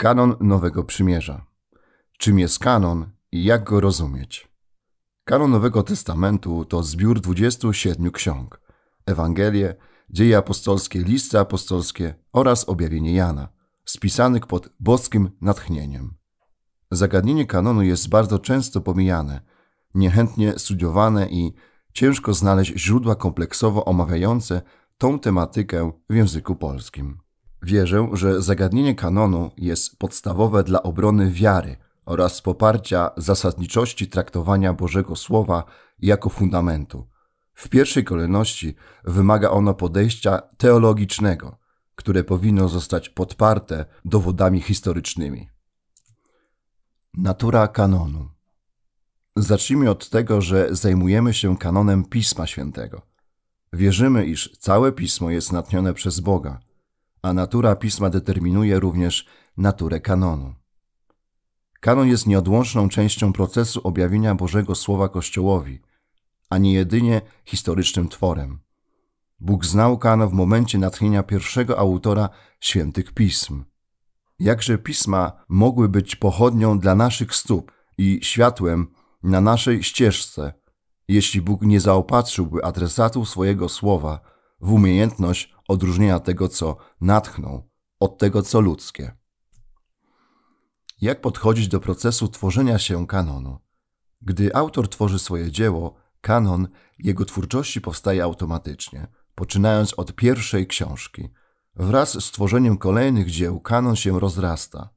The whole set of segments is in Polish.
Kanon Nowego Przymierza. Czym jest kanon i jak go rozumieć? Kanon Nowego Testamentu to zbiór 27 ksiąg: Ewangelie, Dzieje Apostolskie, Listy Apostolskie oraz Objawienie Jana, spisanych pod boskim natchnieniem. Zagadnienie kanonu jest bardzo często pomijane, niechętnie studiowane i ciężko znaleźć źródła kompleksowo omawiające tą tematykę w języku polskim. Wierzę, że zagadnienie kanonu jest podstawowe dla obrony wiary oraz poparcia zasadniczości traktowania Bożego Słowa jako fundamentu. W pierwszej kolejności wymaga ono podejścia teologicznego, które powinno zostać podparte dowodami historycznymi. Natura kanonu. Zacznijmy od tego, że zajmujemy się kanonem Pisma Świętego. Wierzymy, iż całe pismo jest natchnione przez Boga a natura pisma determinuje również naturę kanonu. Kanon jest nieodłączną częścią procesu objawienia Bożego Słowa Kościołowi, a nie jedynie historycznym tworem. Bóg znał kanon w momencie natchnienia pierwszego autora świętych pism. Jakże pisma mogły być pochodnią dla naszych stóp i światłem na naszej ścieżce, jeśli Bóg nie zaopatrzyłby adresatów swojego słowa w umiejętność odróżnienia tego, co natchnął, od tego, co ludzkie. Jak podchodzić do procesu tworzenia się kanonu? Gdy autor tworzy swoje dzieło, kanon jego twórczości powstaje automatycznie, poczynając od pierwszej książki. Wraz z tworzeniem kolejnych dzieł kanon się rozrasta.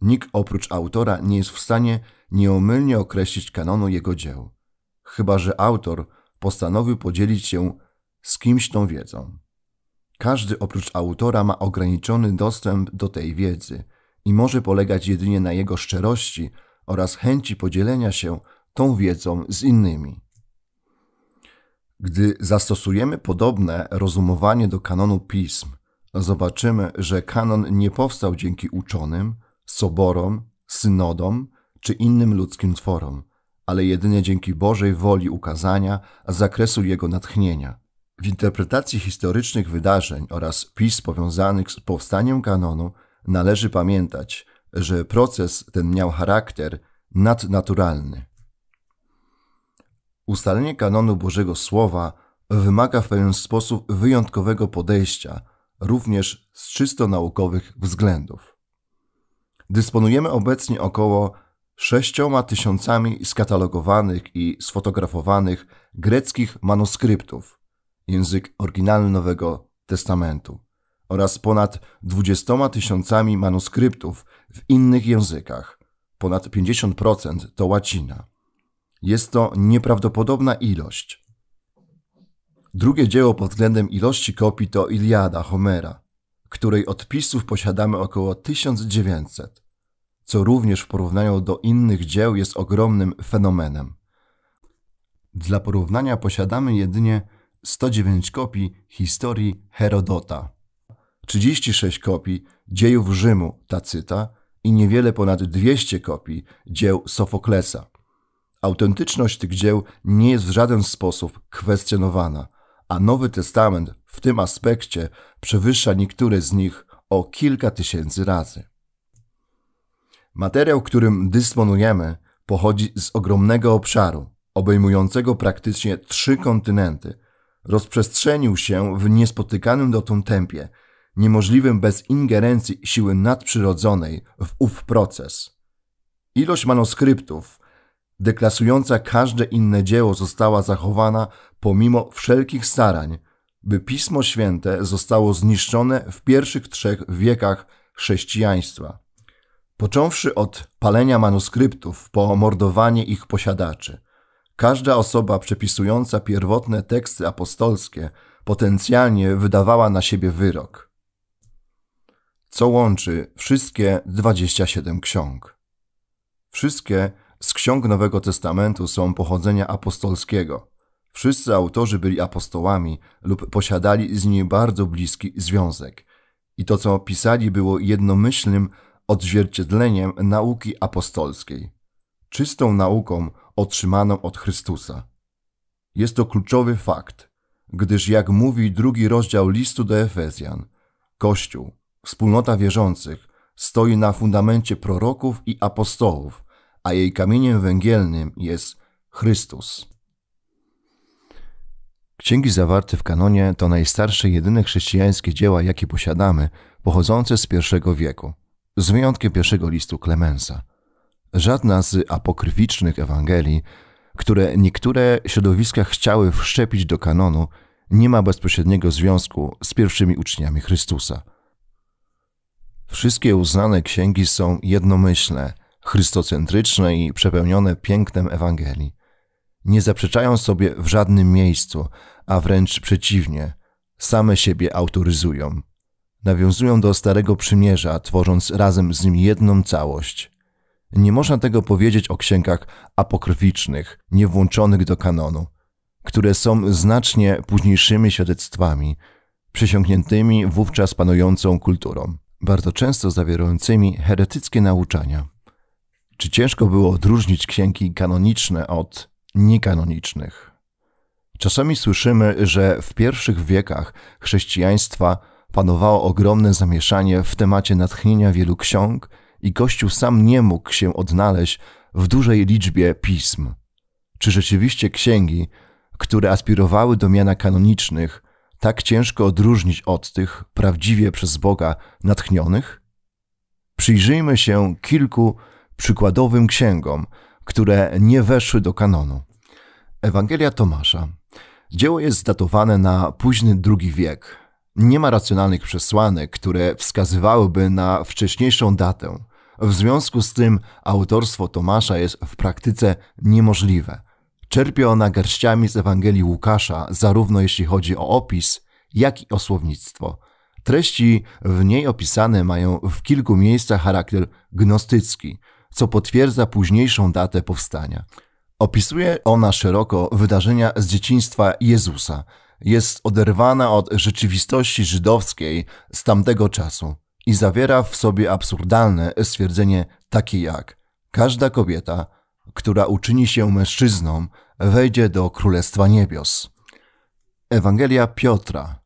Nikt oprócz autora nie jest w stanie nieomylnie określić kanonu jego dzieł, chyba że autor postanowił podzielić się z kimś tą wiedzą. Każdy oprócz autora ma ograniczony dostęp do tej wiedzy i może polegać jedynie na jego szczerości oraz chęci podzielenia się tą wiedzą z innymi. Gdy zastosujemy podobne rozumowanie do kanonu pism, zobaczymy, że kanon nie powstał dzięki uczonym, soborom, synodom czy innym ludzkim tworom, ale jedynie dzięki Bożej woli ukazania z zakresu jego natchnienia – w interpretacji historycznych wydarzeń oraz pis powiązanych z powstaniem kanonu należy pamiętać, że proces ten miał charakter nadnaturalny. Ustalenie kanonu Bożego Słowa wymaga w pewien sposób wyjątkowego podejścia, również z czysto naukowych względów. Dysponujemy obecnie około sześcioma tysiącami skatalogowanych i sfotografowanych greckich manuskryptów, język oryginalny Nowego Testamentu oraz ponad 20 tysiącami manuskryptów w innych językach. Ponad 50% to łacina. Jest to nieprawdopodobna ilość. Drugie dzieło pod względem ilości kopii to Iliada Homera, której odpisów posiadamy około 1900, co również w porównaniu do innych dzieł jest ogromnym fenomenem. Dla porównania posiadamy jedynie 109 kopii historii Herodota, 36 kopii dziejów Rzymu Tacyta i niewiele ponad 200 kopii dzieł Sofoklesa. Autentyczność tych dzieł nie jest w żaden sposób kwestionowana, a Nowy Testament w tym aspekcie przewyższa niektóre z nich o kilka tysięcy razy. Materiał, którym dysponujemy, pochodzi z ogromnego obszaru, obejmującego praktycznie trzy kontynenty, rozprzestrzenił się w niespotykanym dotąd tempie, niemożliwym bez ingerencji siły nadprzyrodzonej w ów proces. Ilość manuskryptów, deklasująca każde inne dzieło, została zachowana pomimo wszelkich starań, by Pismo Święte zostało zniszczone w pierwszych trzech wiekach chrześcijaństwa. Począwszy od palenia manuskryptów po mordowanie ich posiadaczy – Każda osoba przepisująca pierwotne teksty apostolskie potencjalnie wydawała na siebie wyrok, co łączy wszystkie 27 ksiąg. Wszystkie z ksiąg Nowego Testamentu są pochodzenia apostolskiego. Wszyscy autorzy byli apostołami lub posiadali z nimi bardzo bliski związek. I to, co pisali, było jednomyślnym odzwierciedleniem nauki apostolskiej. Czystą nauką otrzymaną od Chrystusa. Jest to kluczowy fakt, gdyż jak mówi drugi rozdział listu do Efezjan, Kościół, wspólnota wierzących, stoi na fundamencie proroków i apostołów, a jej kamieniem węgielnym jest Chrystus. Księgi zawarte w kanonie to najstarsze jedyne chrześcijańskie dzieła, jakie posiadamy, pochodzące z I wieku, z wyjątkiem pierwszego listu Klemensa – Żadna z apokryficznych Ewangelii, które niektóre środowiska chciały wszczepić do kanonu, nie ma bezpośredniego związku z pierwszymi uczniami Chrystusa. Wszystkie uznane księgi są jednomyślne, chrystocentryczne i przepełnione pięknem Ewangelii. Nie zaprzeczają sobie w żadnym miejscu, a wręcz przeciwnie, same siebie autoryzują. Nawiązują do Starego Przymierza, tworząc razem z nim jedną całość. Nie można tego powiedzieć o księgach apokryficznych, niewłączonych do kanonu, które są znacznie późniejszymi świadectwami, przysiągniętymi wówczas panującą kulturą, bardzo często zawierającymi heretyckie nauczania. Czy ciężko było odróżnić księgi kanoniczne od niekanonicznych? Czasami słyszymy, że w pierwszych wiekach chrześcijaństwa panowało ogromne zamieszanie w temacie natchnienia wielu ksiąg i Kościół sam nie mógł się odnaleźć w dużej liczbie pism. Czy rzeczywiście księgi, które aspirowały do miana kanonicznych, tak ciężko odróżnić od tych prawdziwie przez Boga natchnionych? Przyjrzyjmy się kilku przykładowym księgom, które nie weszły do kanonu. Ewangelia Tomasza. Dzieło jest datowane na późny drugi wiek. Nie ma racjonalnych przesłanek, które wskazywałyby na wcześniejszą datę. W związku z tym autorstwo Tomasza jest w praktyce niemożliwe. Czerpie ona garściami z Ewangelii Łukasza, zarówno jeśli chodzi o opis, jak i o słownictwo. Treści w niej opisane mają w kilku miejscach charakter gnostycki, co potwierdza późniejszą datę powstania. Opisuje ona szeroko wydarzenia z dzieciństwa Jezusa. Jest oderwana od rzeczywistości żydowskiej z tamtego czasu i zawiera w sobie absurdalne stwierdzenie takie jak każda kobieta, która uczyni się mężczyzną, wejdzie do Królestwa Niebios. Ewangelia Piotra,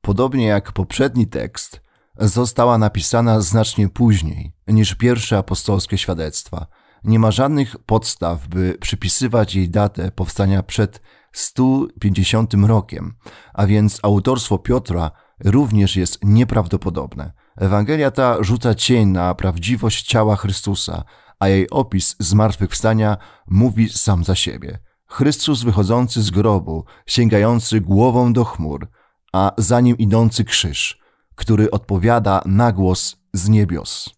podobnie jak poprzedni tekst, została napisana znacznie później niż pierwsze apostolskie świadectwa. Nie ma żadnych podstaw, by przypisywać jej datę powstania przed 150 rokiem, a więc autorstwo Piotra również jest nieprawdopodobne. Ewangelia ta rzuca cień na prawdziwość ciała Chrystusa, a jej opis zmartwychwstania mówi sam za siebie. Chrystus wychodzący z grobu, sięgający głową do chmur, a za nim idący krzyż, który odpowiada na głos z niebios.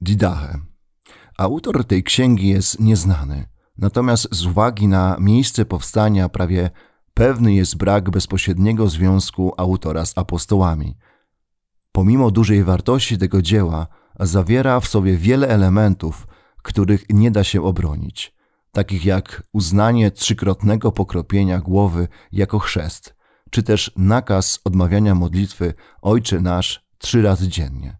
Didache. Autor tej księgi jest nieznany, natomiast z uwagi na miejsce powstania prawie pewny jest brak bezpośredniego związku autora z apostołami – pomimo dużej wartości tego dzieła, zawiera w sobie wiele elementów, których nie da się obronić, takich jak uznanie trzykrotnego pokropienia głowy jako chrzest, czy też nakaz odmawiania modlitwy Ojcze Nasz trzy razy dziennie.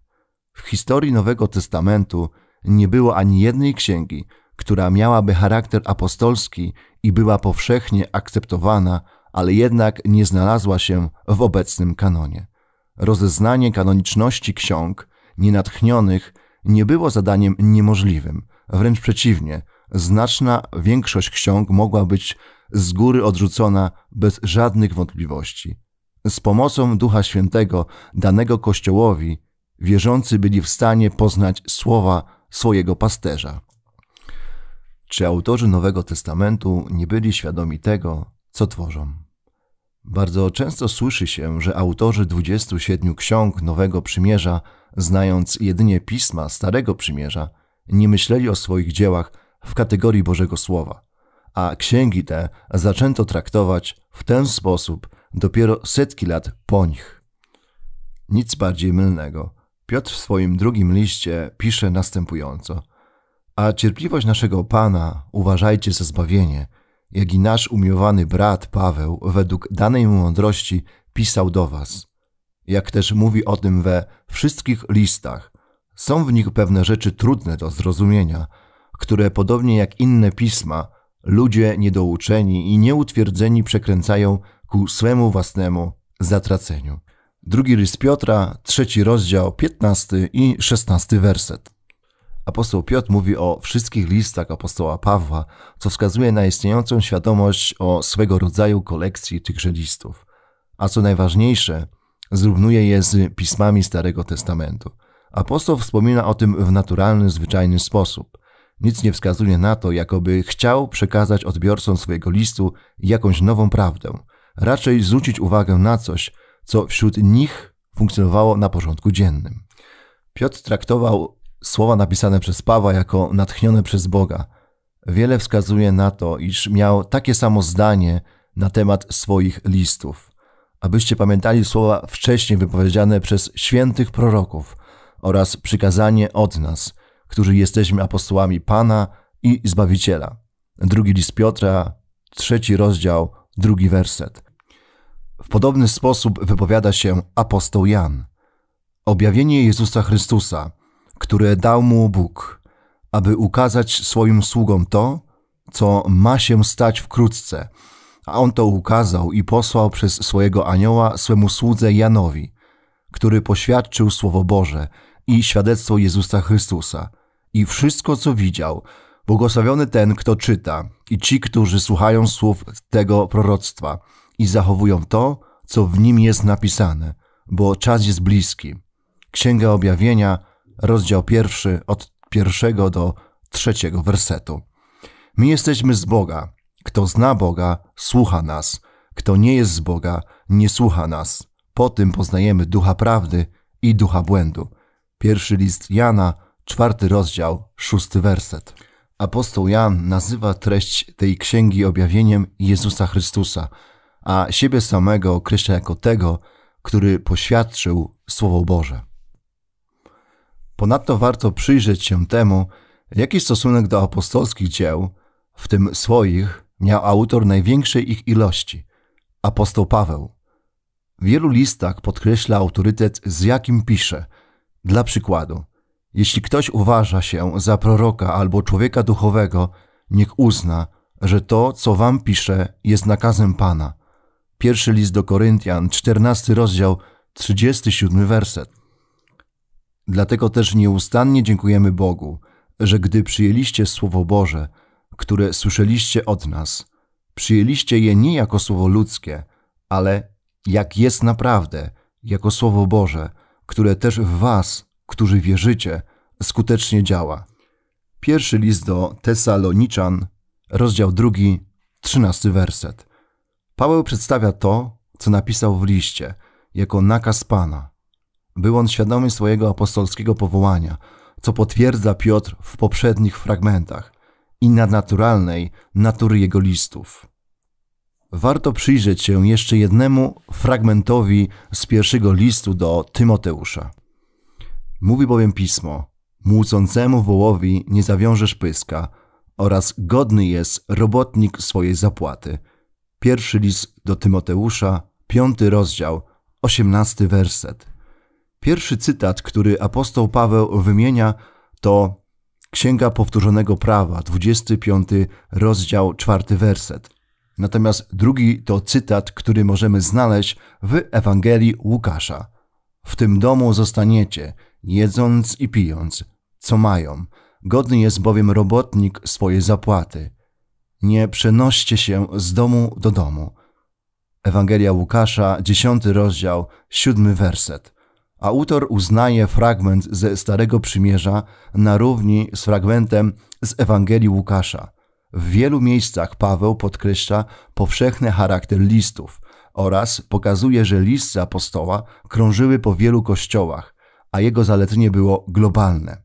W historii Nowego Testamentu nie było ani jednej księgi, która miałaby charakter apostolski i była powszechnie akceptowana, ale jednak nie znalazła się w obecnym kanonie rozeznanie kanoniczności ksiąg nienatchnionych nie było zadaniem niemożliwym, wręcz przeciwnie, znaczna większość ksiąg mogła być z góry odrzucona bez żadnych wątpliwości. Z pomocą Ducha Świętego danego Kościołowi wierzący byli w stanie poznać słowa swojego pasterza. Czy autorzy Nowego Testamentu nie byli świadomi tego, co tworzą? Bardzo często słyszy się, że autorzy 27 ksiąg Nowego Przymierza, znając jedynie pisma Starego Przymierza, nie myśleli o swoich dziełach w kategorii Bożego Słowa, a księgi te zaczęto traktować w ten sposób dopiero setki lat po nich. Nic bardziej mylnego. Piotr w swoim drugim liście pisze następująco: A cierpliwość naszego Pana uważajcie za zbawienie – jak i nasz umiłowany brat Paweł według danej mu mądrości pisał do was. Jak też mówi o tym we wszystkich listach, są w nich pewne rzeczy trudne do zrozumienia, które podobnie jak inne pisma, ludzie niedouczeni i nieutwierdzeni przekręcają ku swemu własnemu zatraceniu. Drugi list Piotra, trzeci rozdział, 15 i 16 werset. Apostoł Piotr mówi o wszystkich listach apostoła Pawła, co wskazuje na istniejącą świadomość o swego rodzaju kolekcji tychże listów. A co najważniejsze, zrównuje je z pismami Starego Testamentu. Apostoł wspomina o tym w naturalny, zwyczajny sposób. Nic nie wskazuje na to, jakoby chciał przekazać odbiorcom swojego listu jakąś nową prawdę. Raczej zwrócić uwagę na coś, co wśród nich funkcjonowało na porządku dziennym. Piotr traktował Słowa napisane przez Pawła jako natchnione przez Boga. Wiele wskazuje na to, iż miał takie samo zdanie na temat swoich listów. Abyście pamiętali słowa wcześniej wypowiedziane przez świętych proroków oraz przykazanie od nas, którzy jesteśmy apostołami Pana i Zbawiciela. Drugi list Piotra, trzeci rozdział, drugi werset. W podobny sposób wypowiada się apostoł Jan. Objawienie Jezusa Chrystusa, które dał mu Bóg, aby ukazać swoim sługom to, co ma się stać wkrótce. A on to ukazał i posłał przez swojego anioła swemu słudze Janowi, który poświadczył Słowo Boże i świadectwo Jezusa Chrystusa i wszystko, co widział. Błogosławiony ten, kto czyta i ci, którzy słuchają słów tego proroctwa i zachowują to, co w nim jest napisane, bo czas jest bliski. Księga Objawienia, rozdział pierwszy, od pierwszego do trzeciego wersetu. My jesteśmy z Boga. Kto zna Boga, słucha nas. Kto nie jest z Boga, nie słucha nas. Po tym poznajemy ducha prawdy i ducha błędu. Pierwszy list Jana, czwarty rozdział, szósty werset. Apostoł Jan nazywa treść tej księgi objawieniem Jezusa Chrystusa, a siebie samego określa jako tego, który poświadczył Słowo Boże. Ponadto warto przyjrzeć się temu, jaki stosunek do apostolskich dzieł, w tym swoich, miał autor największej ich ilości apostoł Paweł. W wielu listach podkreśla autorytet, z jakim pisze. Dla przykładu, jeśli ktoś uważa się za proroka albo człowieka duchowego, niech uzna, że to, co wam pisze, jest nakazem Pana. Pierwszy list do Koryntian, 14 rozdział, 37 werset. Dlatego też nieustannie dziękujemy Bogu, że gdy przyjęliście Słowo Boże, które słyszeliście od nas, przyjęliście je nie jako słowo ludzkie, ale jak jest naprawdę, jako Słowo Boże, które też w Was, którzy wierzycie, skutecznie działa. Pierwszy list do Tesaloniczan, rozdział drugi, trzynasty werset. Paweł przedstawia to, co napisał w liście, jako nakaz Pana, był on świadomy swojego apostolskiego powołania, co potwierdza Piotr w poprzednich fragmentach i nadnaturalnej natury jego listów. Warto przyjrzeć się jeszcze jednemu fragmentowi z pierwszego listu do Tymoteusza. Mówi bowiem pismo: Młócącemu wołowi nie zawiążesz pyska, oraz godny jest robotnik swojej zapłaty. Pierwszy list do Tymoteusza, piąty rozdział, osiemnasty werset. Pierwszy cytat, który apostoł Paweł wymienia, to Księga Powtórzonego Prawa, 25 rozdział, 4 werset. Natomiast drugi to cytat, który możemy znaleźć w Ewangelii Łukasza. W tym domu zostaniecie, jedząc i pijąc, co mają. Godny jest bowiem robotnik swojej zapłaty. Nie przenoście się z domu do domu. Ewangelia Łukasza, 10 rozdział, 7 werset. Autor uznaje fragment ze Starego Przymierza na równi z fragmentem z Ewangelii Łukasza. W wielu miejscach Paweł podkreśla powszechny charakter listów oraz pokazuje, że listy apostoła krążyły po wielu kościołach, a jego zalecenie było globalne.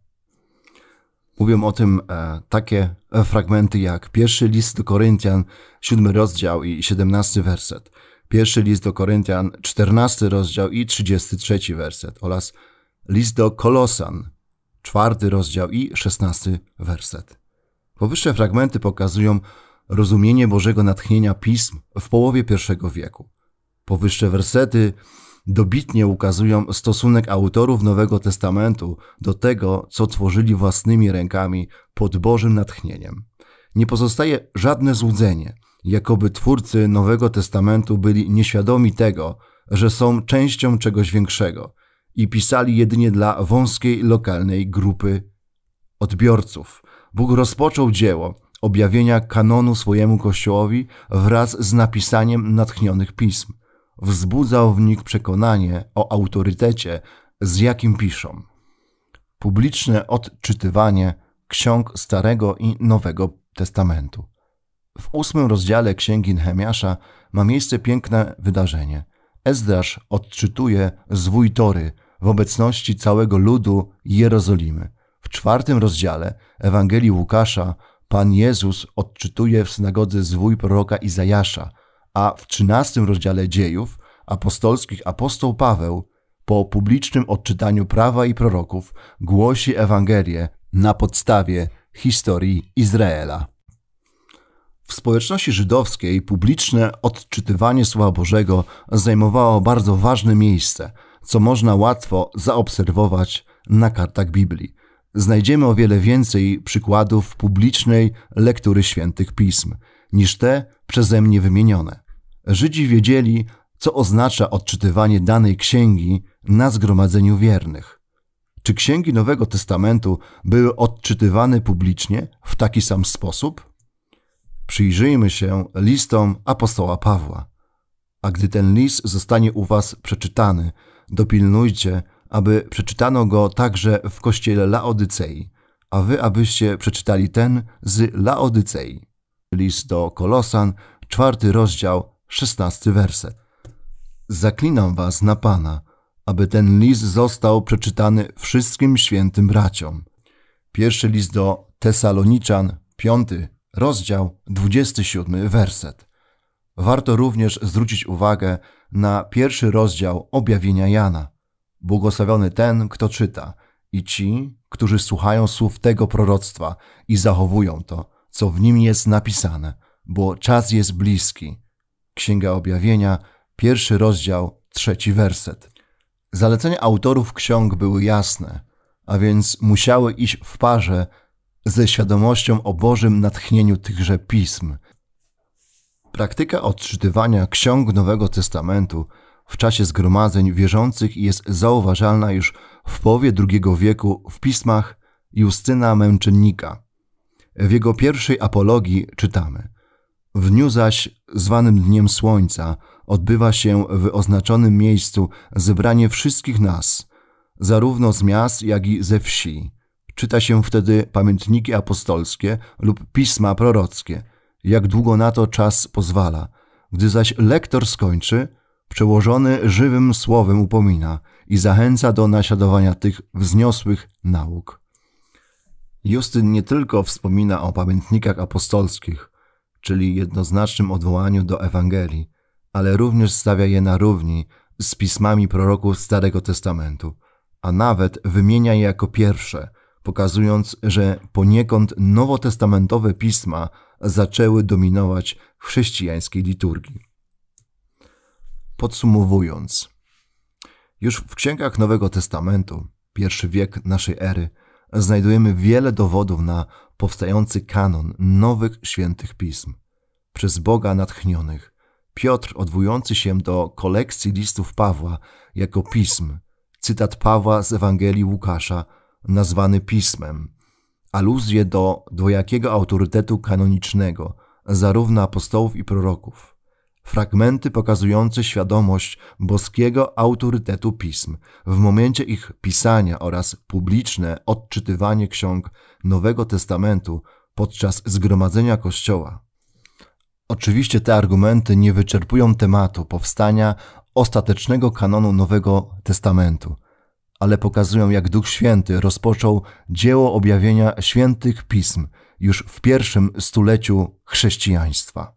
Mówią o tym e, takie e, fragmenty jak pierwszy list do Koryntian, siódmy rozdział i siedemnasty werset. Pierwszy list do Koryntian, 14 rozdział i 33 werset oraz list do Kolosan, 4 rozdział i 16 werset. Powyższe fragmenty pokazują rozumienie Bożego natchnienia pism w połowie I wieku. Powyższe wersety dobitnie ukazują stosunek autorów Nowego Testamentu do tego, co tworzyli własnymi rękami pod Bożym natchnieniem. Nie pozostaje żadne złudzenie, jakoby twórcy Nowego Testamentu byli nieświadomi tego, że są częścią czegoś większego i pisali jedynie dla wąskiej lokalnej grupy odbiorców. Bóg rozpoczął dzieło objawienia kanonu swojemu kościołowi wraz z napisaniem natchnionych pism. Wzbudzał w nich przekonanie o autorytecie, z jakim piszą. Publiczne odczytywanie ksiąg Starego i Nowego Testamentu. W ósmym rozdziale księgi Nehemiasza ma miejsce piękne wydarzenie. Ezdrasz odczytuje zwój Tory w obecności całego ludu Jerozolimy. W czwartym rozdziale Ewangelii Łukasza Pan Jezus odczytuje w synagodze zwój proroka Izajasza, a w trzynastym rozdziale dziejów apostolskich apostoł Paweł po publicznym odczytaniu prawa i proroków głosi Ewangelię na podstawie historii Izraela. W społeczności żydowskiej publiczne odczytywanie Słowa Bożego zajmowało bardzo ważne miejsce, co można łatwo zaobserwować na kartach Biblii. Znajdziemy o wiele więcej przykładów publicznej lektury świętych pism niż te przeze mnie wymienione. Żydzi wiedzieli, co oznacza odczytywanie danej księgi na zgromadzeniu wiernych. Czy księgi Nowego Testamentu były odczytywane publicznie w taki sam sposób? przyjrzyjmy się listom apostoła Pawła. A gdy ten list zostanie u Was przeczytany, dopilnujcie, aby przeczytano go także w kościele Laodycei, a Wy abyście przeczytali ten z Laodycei. List do Kolosan, czwarty rozdział, szesnasty werset. Zaklinam Was na Pana, aby ten list został przeczytany wszystkim świętym braciom. Pierwszy list do Tesaloniczan, piąty rozdział 27, werset. Warto również zwrócić uwagę na pierwszy rozdział objawienia Jana. Błogosławiony ten, kto czyta, i ci, którzy słuchają słów tego proroctwa i zachowują to, co w nim jest napisane, bo czas jest bliski. Księga Objawienia, pierwszy rozdział, trzeci werset. Zalecenia autorów ksiąg były jasne, a więc musiały iść w parze ze świadomością o Bożym natchnieniu tychże pism. Praktyka odczytywania ksiąg Nowego Testamentu w czasie zgromadzeń wierzących jest zauważalna już w połowie II wieku w pismach Justyna Męczennika. W jego pierwszej apologii czytamy: W dniu zaś zwanym Dniem Słońca odbywa się w oznaczonym miejscu zebranie wszystkich nas, zarówno z miast, jak i ze wsi Czyta się wtedy pamiętniki apostolskie lub pisma prorockie, jak długo na to czas pozwala. Gdy zaś lektor skończy, przełożony żywym słowem upomina i zachęca do naśladowania tych wzniosłych nauk. Justyn nie tylko wspomina o pamiętnikach apostolskich, czyli jednoznacznym odwołaniu do Ewangelii, ale również stawia je na równi z pismami proroków Starego Testamentu, a nawet wymienia je jako pierwsze, pokazując, że poniekąd nowotestamentowe pisma zaczęły dominować w chrześcijańskiej liturgii. Podsumowując, już w księgach Nowego Testamentu, pierwszy wiek naszej ery, znajdujemy wiele dowodów na powstający kanon nowych świętych pism, przez Boga natchnionych. Piotr odwołujący się do kolekcji listów Pawła jako pism, cytat Pawła z Ewangelii Łukasza – nazwany pismem. Aluzje do dwojakiego autorytetu kanonicznego, zarówno apostołów i proroków. Fragmenty pokazujące świadomość boskiego autorytetu pism w momencie ich pisania oraz publiczne odczytywanie ksiąg Nowego Testamentu podczas zgromadzenia Kościoła. Oczywiście te argumenty nie wyczerpują tematu powstania ostatecznego kanonu Nowego Testamentu, ale pokazują, jak Duch Święty rozpoczął dzieło objawienia świętych pism już w pierwszym stuleciu chrześcijaństwa.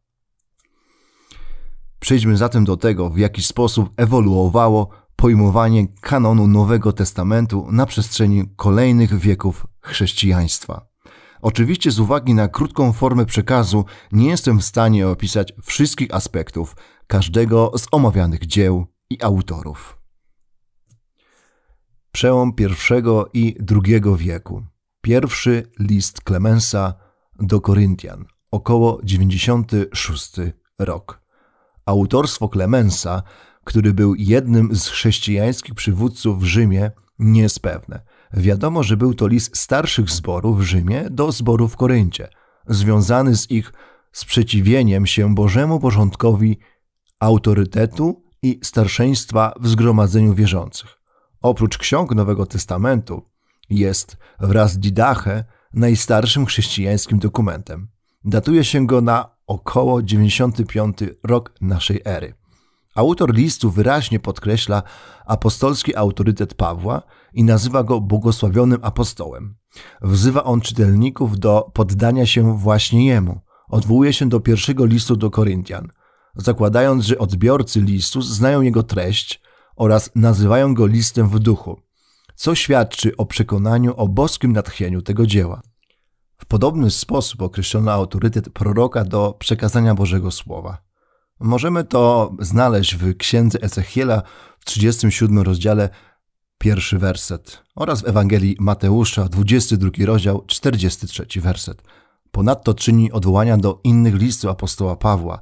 Przejdźmy zatem do tego, w jaki sposób ewoluowało pojmowanie kanonu Nowego Testamentu na przestrzeni kolejnych wieków chrześcijaństwa. Oczywiście z uwagi na krótką formę przekazu nie jestem w stanie opisać wszystkich aspektów każdego z omawianych dzieł i autorów przełom I i II wieku. Pierwszy list Klemensa do Koryntian, około 96 rok. Autorstwo Klemensa, który był jednym z chrześcijańskich przywódców w Rzymie, nie jest pewne. Wiadomo, że był to list starszych zborów w Rzymie do zborów w Koryncie, związany z ich sprzeciwieniem się Bożemu porządkowi autorytetu i starszeństwa w zgromadzeniu wierzących oprócz ksiąg Nowego Testamentu, jest wraz z Didache najstarszym chrześcijańskim dokumentem. Datuje się go na około 95 rok naszej ery. Autor listu wyraźnie podkreśla apostolski autorytet Pawła i nazywa go błogosławionym apostołem. Wzywa on czytelników do poddania się właśnie jemu. Odwołuje się do pierwszego listu do Koryntian, zakładając, że odbiorcy listu znają jego treść, oraz nazywają go listem w duchu, co świadczy o przekonaniu o boskim natchnieniu tego dzieła. W podobny sposób określono autorytet proroka do przekazania Bożego Słowa. Możemy to znaleźć w księdze Ezechiela w 37 rozdziale, pierwszy werset oraz w Ewangelii Mateusza, 22 rozdział, 43 werset. Ponadto czyni odwołania do innych listów apostoła Pawła: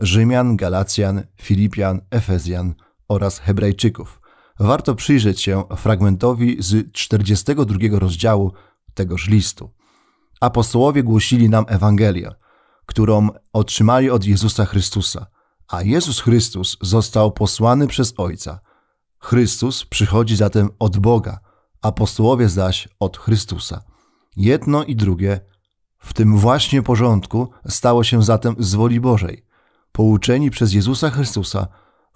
Rzymian, Galacjan, Filipian, Efezjan – oraz Hebrajczyków. Warto przyjrzeć się fragmentowi z 42 rozdziału tegoż listu. Apostołowie głosili nam Ewangelię, którą otrzymali od Jezusa Chrystusa, a Jezus Chrystus został posłany przez Ojca. Chrystus przychodzi zatem od Boga, apostołowie zaś od Chrystusa. Jedno i drugie w tym właśnie porządku stało się zatem z woli Bożej. Pouczeni przez Jezusa Chrystusa,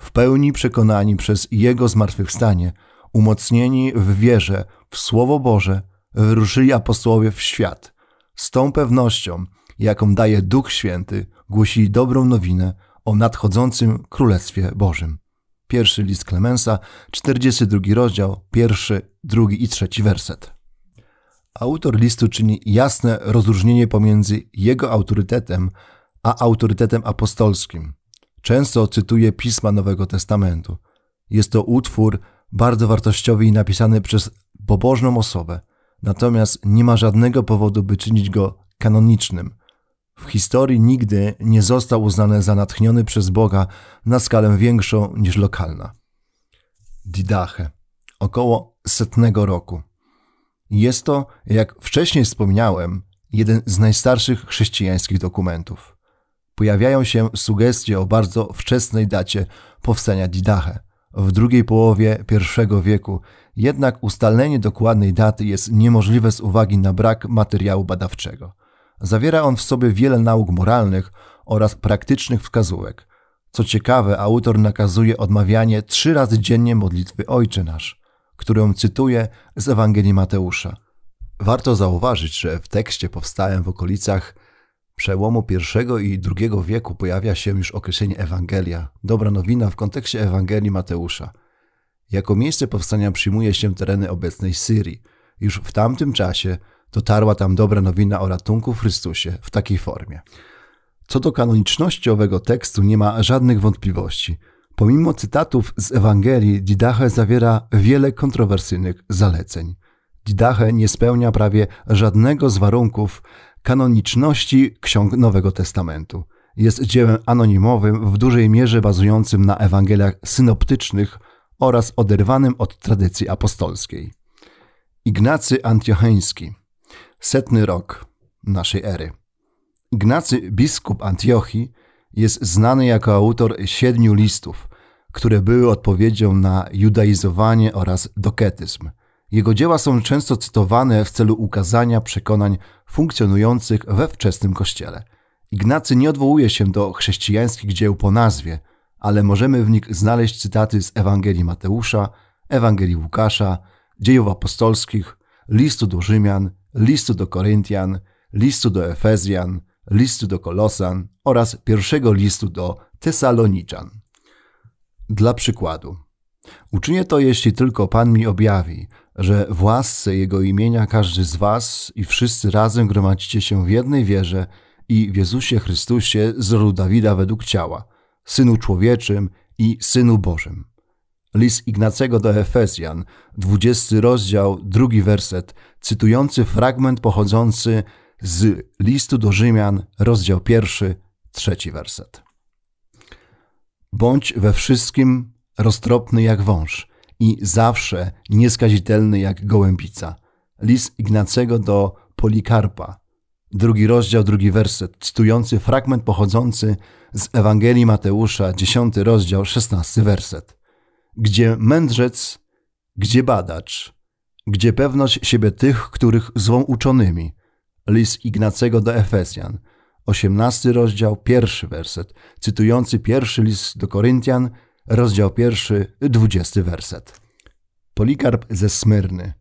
w pełni przekonani przez Jego zmartwychwstanie, umocnieni w wierze, w Słowo Boże, wyruszyli apostołowie w świat. Z tą pewnością, jaką daje Duch Święty, głosili dobrą nowinę o nadchodzącym Królestwie Bożym. Pierwszy list Klemensa, 42 rozdział, pierwszy, drugi i trzeci werset. Autor listu czyni jasne rozróżnienie pomiędzy jego autorytetem a autorytetem apostolskim. Często cytuje pisma Nowego Testamentu. Jest to utwór bardzo wartościowy i napisany przez pobożną osobę, natomiast nie ma żadnego powodu, by czynić go kanonicznym. W historii nigdy nie został uznany za natchniony przez Boga na skalę większą niż lokalna. Didache, około setnego roku. Jest to, jak wcześniej wspomniałem, jeden z najstarszych chrześcijańskich dokumentów pojawiają się sugestie o bardzo wczesnej dacie powstania Didache w drugiej połowie I wieku, jednak ustalenie dokładnej daty jest niemożliwe z uwagi na brak materiału badawczego. Zawiera on w sobie wiele nauk moralnych oraz praktycznych wskazówek. Co ciekawe, autor nakazuje odmawianie trzy razy dziennie modlitwy Ojcze Nasz, którą cytuje z Ewangelii Mateusza. Warto zauważyć, że w tekście powstałem w okolicach przełomu I i II wieku pojawia się już określenie Ewangelia, dobra nowina w kontekście Ewangelii Mateusza. Jako miejsce powstania przyjmuje się tereny obecnej Syrii. Już w tamtym czasie dotarła tam dobra nowina o ratunku w Chrystusie w takiej formie. Co do kanoniczności owego tekstu nie ma żadnych wątpliwości. Pomimo cytatów z Ewangelii, Didache zawiera wiele kontrowersyjnych zaleceń. Didache nie spełnia prawie żadnego z warunków, kanoniczności ksiąg Nowego Testamentu. Jest dziełem anonimowym, w dużej mierze bazującym na Ewangeliach synoptycznych oraz oderwanym od tradycji apostolskiej. Ignacy Antiocheński, setny rok naszej ery. Ignacy, biskup Antiochii, jest znany jako autor siedmiu listów, które były odpowiedzią na judaizowanie oraz doketyzm – jego dzieła są często cytowane w celu ukazania przekonań funkcjonujących we wczesnym kościele. Ignacy nie odwołuje się do chrześcijańskich dzieł po nazwie, ale możemy w nich znaleźć cytaty z Ewangelii Mateusza, Ewangelii Łukasza, Dziejów Apostolskich, Listu do Rzymian, Listu do Koryntian, Listu do Efezjan, Listu do Kolosan oraz pierwszego listu do Tesaloniczan. Dla przykładu. Uczynię to, jeśli tylko Pan mi objawi, że w łasce Jego imienia każdy z Was i wszyscy razem gromadzicie się w jednej wierze i w Jezusie Chrystusie z rodu Dawida według ciała, Synu Człowieczym i Synu Bożym. List Ignacego do Efezjan, 20 rozdział, drugi werset, cytujący fragment pochodzący z listu do Rzymian, rozdział pierwszy, trzeci werset. Bądź we wszystkim roztropny jak wąż – i zawsze nieskazitelny jak gołębica. Lis Ignacego do Polikarpa. Drugi rozdział, drugi werset, cytujący fragment pochodzący z Ewangelii Mateusza, dziesiąty rozdział, szesnasty werset. Gdzie mędrzec, gdzie badacz, gdzie pewność siebie tych, których zwą uczonymi. Lis Ignacego do Efezjan, osiemnasty rozdział, pierwszy werset, cytujący pierwszy list do Koryntian, rozdział pierwszy, dwudziesty werset. Polikarp ze Smyrny,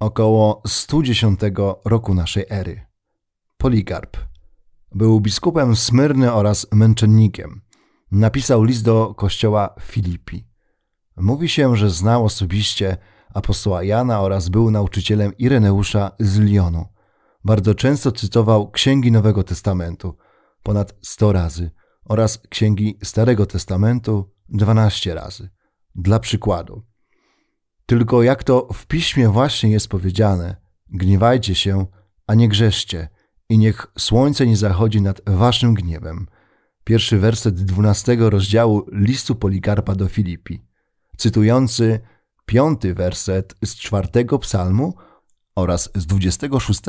około 110 roku naszej ery. Polikarp był biskupem Smyrny oraz męczennikiem. Napisał list do kościoła Filipi. Mówi się, że znał osobiście apostoła Jana oraz był nauczycielem Ireneusza z Lyonu. Bardzo często cytował księgi Nowego Testamentu, ponad 100 razy, oraz księgi Starego Testamentu 12 razy. Dla przykładu. Tylko jak to w piśmie właśnie jest powiedziane, gniewajcie się, a nie grzeszcie, i niech słońce nie zachodzi nad waszym gniewem. Pierwszy werset 12 rozdziału listu Polikarpa do Filipi, cytujący piąty werset z czwartego psalmu oraz z 26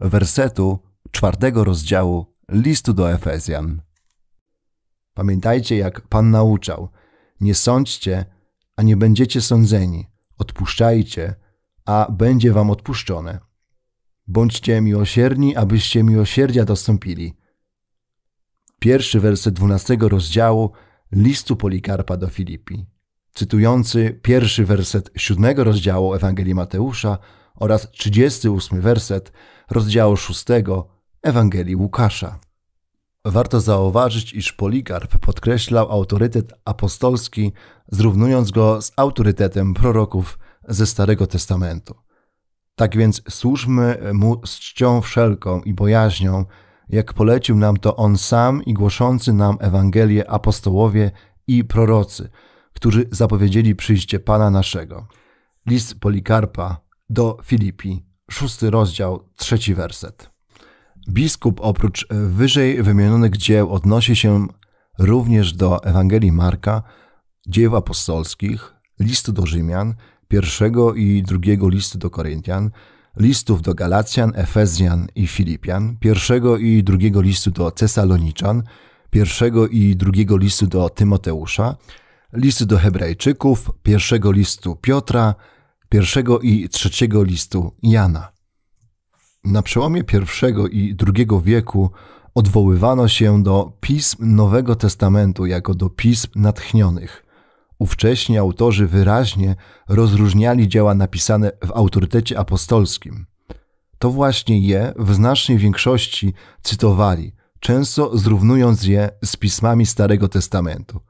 wersetu czwartego rozdziału listu do Efezjan. Pamiętajcie, jak Pan nauczał, nie sądźcie, a nie będziecie sądzeni. Odpuszczajcie, a będzie wam odpuszczone. Bądźcie miłosierni, abyście miłosierdzia dostąpili. Pierwszy werset dwunastego rozdziału listu Polikarpa do Filipi, cytujący pierwszy werset siódmego rozdziału Ewangelii Mateusza oraz 38 werset rozdziału 6 Ewangelii Łukasza. Warto zauważyć, iż polikarp podkreślał autorytet apostolski, zrównując go z autorytetem proroków ze Starego Testamentu. Tak więc służmy mu z czcią wszelką i bojaźnią, jak polecił nam to on sam i głoszący nam Ewangelię apostołowie i prorocy, którzy zapowiedzieli przyjście Pana naszego. List Polikarpa do Filipi, szósty rozdział, trzeci werset. Biskup oprócz e, wyżej wymienionych dzieł odnosi się również do Ewangelii Marka, dzieł apostolskich, listu do Rzymian, pierwszego i drugiego listu do Koryntian, listów do Galacjan, Efezjan i Filipian, pierwszego i drugiego listu do Cesaloniczan, pierwszego i drugiego listu do Tymoteusza, listu do Hebrajczyków, pierwszego listu Piotra, pierwszego i trzeciego listu Jana. Na przełomie I i II wieku odwoływano się do pism Nowego Testamentu jako do pism natchnionych. Ówcześni autorzy wyraźnie rozróżniali dzieła napisane w autorytecie apostolskim. To właśnie je w znacznej większości cytowali, często zrównując je z pismami Starego Testamentu,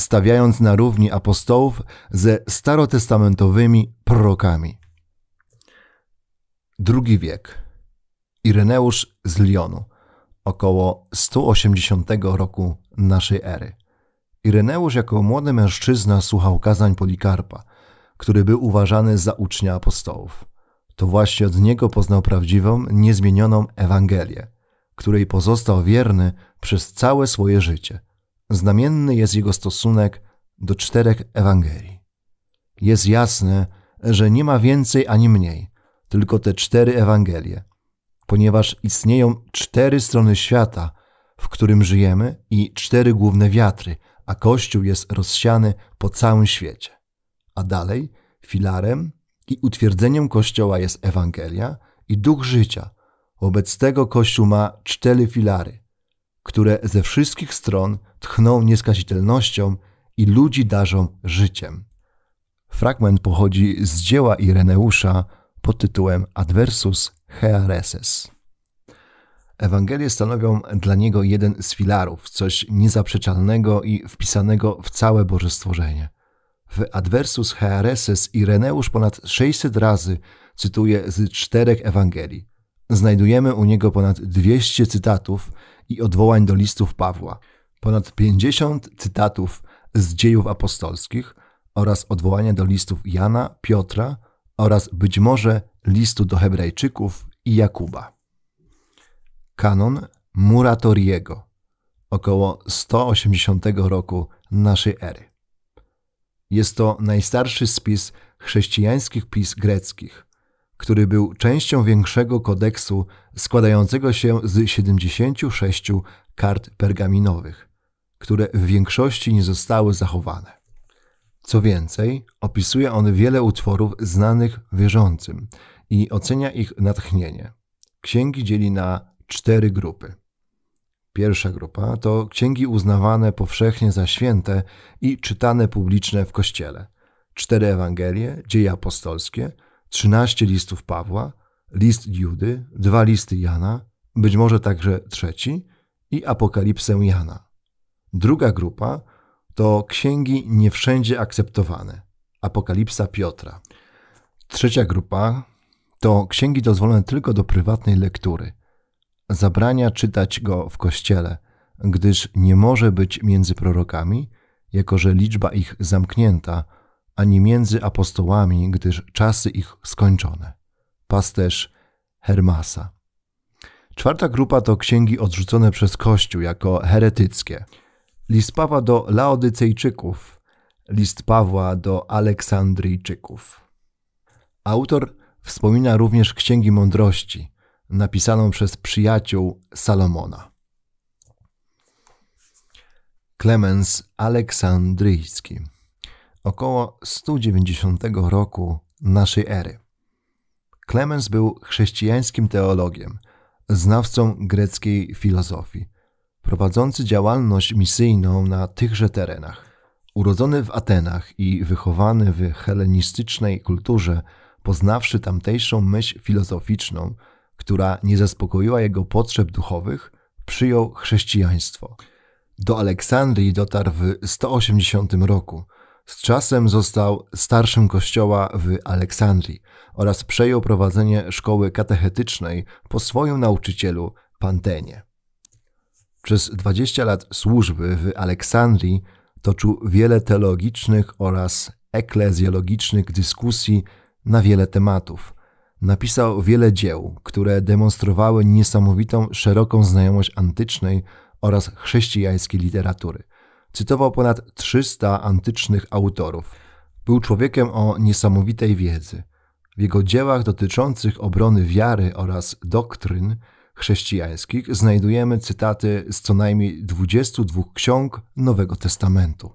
stawiając na równi apostołów ze starotestamentowymi prorokami. Drugi wiek. Ireneusz z Lyonu, około 180 roku naszej ery. Ireneusz jako młody mężczyzna słuchał kazań Polikarpa, który był uważany za ucznia apostołów. To właśnie od niego poznał prawdziwą, niezmienioną Ewangelię, której pozostał wierny przez całe swoje życie. Znamienny jest jego stosunek do czterech Ewangelii. Jest jasne, że nie ma więcej ani mniej, tylko te cztery Ewangelie – ponieważ istnieją cztery strony świata, w którym żyjemy i cztery główne wiatry, a Kościół jest rozsiany po całym świecie. A dalej filarem i utwierdzeniem Kościoła jest Ewangelia i duch życia. Wobec tego Kościół ma cztery filary, które ze wszystkich stron tchną nieskazitelnością i ludzi darzą życiem. Fragment pochodzi z dzieła Ireneusza pod tytułem Adversus heareses. Ewangelie stanowią dla niego jeden z filarów, coś niezaprzeczalnego i wpisanego w całe Boże stworzenie. W Adversus Heareses Ireneusz ponad 600 razy cytuje z czterech Ewangelii. Znajdujemy u niego ponad 200 cytatów i odwołań do listów Pawła, ponad 50 cytatów z dziejów apostolskich oraz odwołania do listów Jana, Piotra, oraz być może listu do Hebrajczyków i Jakuba. Kanon Muratoriego około 180 roku naszej ery. Jest to najstarszy spis chrześcijańskich pism greckich, który był częścią większego kodeksu składającego się z 76 kart pergaminowych, które w większości nie zostały zachowane. Co więcej, opisuje on wiele utworów znanych wierzącym i ocenia ich natchnienie. Księgi dzieli na cztery grupy. Pierwsza grupa to księgi uznawane powszechnie za święte i czytane publiczne w kościele. Cztery Ewangelie, Dzieje Apostolskie, trzynaście listów Pawła, list Judy, dwa listy Jana, być może także trzeci i Apokalipsę Jana. Druga grupa to księgi nie wszędzie akceptowane. Apokalipsa Piotra. Trzecia grupa to księgi dozwolone tylko do prywatnej lektury. Zabrania czytać go w kościele, gdyż nie może być między prorokami, jako że liczba ich zamknięta, ani między apostołami, gdyż czasy ich skończone. Pasterz Hermasa. Czwarta grupa to księgi odrzucone przez Kościół jako heretyckie. List Pawła do Laodycejczyków, list Pawła do Aleksandryjczyków. Autor wspomina również Księgi Mądrości, napisaną przez przyjaciół Salomona. Klemens Aleksandryjski, około 190 roku naszej ery. Klemens był chrześcijańskim teologiem, znawcą greckiej filozofii – prowadzący działalność misyjną na tychże terenach. Urodzony w Atenach i wychowany w helenistycznej kulturze, poznawszy tamtejszą myśl filozoficzną, która nie zaspokoiła jego potrzeb duchowych, przyjął chrześcijaństwo. Do Aleksandrii dotarł w 180 roku. Z czasem został starszym kościoła w Aleksandrii oraz przejął prowadzenie szkoły katechetycznej po swoim nauczycielu Pantenie. Przez 20 lat służby w Aleksandrii toczył wiele teologicznych oraz eklezjologicznych dyskusji na wiele tematów. Napisał wiele dzieł, które demonstrowały niesamowitą szeroką znajomość antycznej oraz chrześcijańskiej literatury. Cytował ponad 300 antycznych autorów. Był człowiekiem o niesamowitej wiedzy. W jego dziełach dotyczących obrony wiary oraz doktryn chrześcijańskich znajdujemy cytaty z co najmniej 22 ksiąg Nowego Testamentu.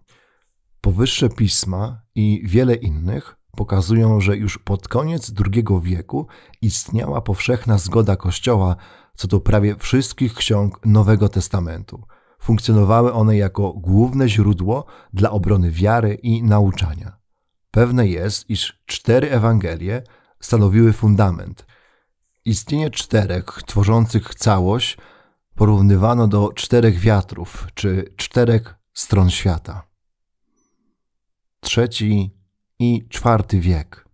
Powyższe pisma i wiele innych pokazują, że już pod koniec II wieku istniała powszechna zgoda Kościoła co do prawie wszystkich ksiąg Nowego Testamentu. Funkcjonowały one jako główne źródło dla obrony wiary i nauczania. Pewne jest, iż cztery Ewangelie stanowiły fundament, Istnienie czterech tworzących całość porównywano do czterech wiatrów czy czterech stron świata. Trzeci i czwarty wiek.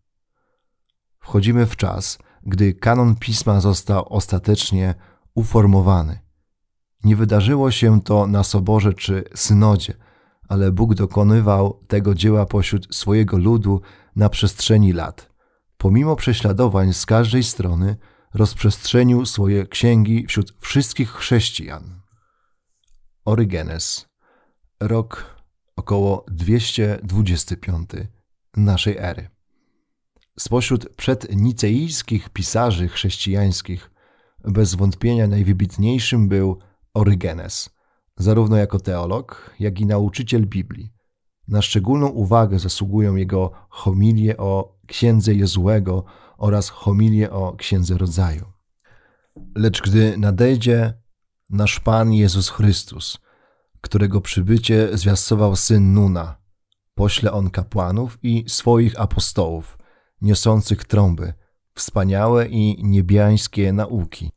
Wchodzimy w czas, gdy kanon pisma został ostatecznie uformowany. Nie wydarzyło się to na soborze czy synodzie, ale Bóg dokonywał tego dzieła pośród swojego ludu na przestrzeni lat. Pomimo prześladowań z każdej strony, rozprzestrzenił swoje księgi wśród wszystkich chrześcijan. Orygenes, rok około 225 naszej ery. Spośród przednicejskich pisarzy chrześcijańskich bez wątpienia najwybitniejszym był Orygenes, zarówno jako teolog, jak i nauczyciel Biblii. Na szczególną uwagę zasługują jego homilie o księdze Jezłego, oraz homilię o Księdze Rodzaju. Lecz gdy nadejdzie nasz Pan Jezus Chrystus, którego przybycie zwiastował syn Nuna, pośle on kapłanów i swoich apostołów, niosących trąby, wspaniałe i niebiańskie nauki.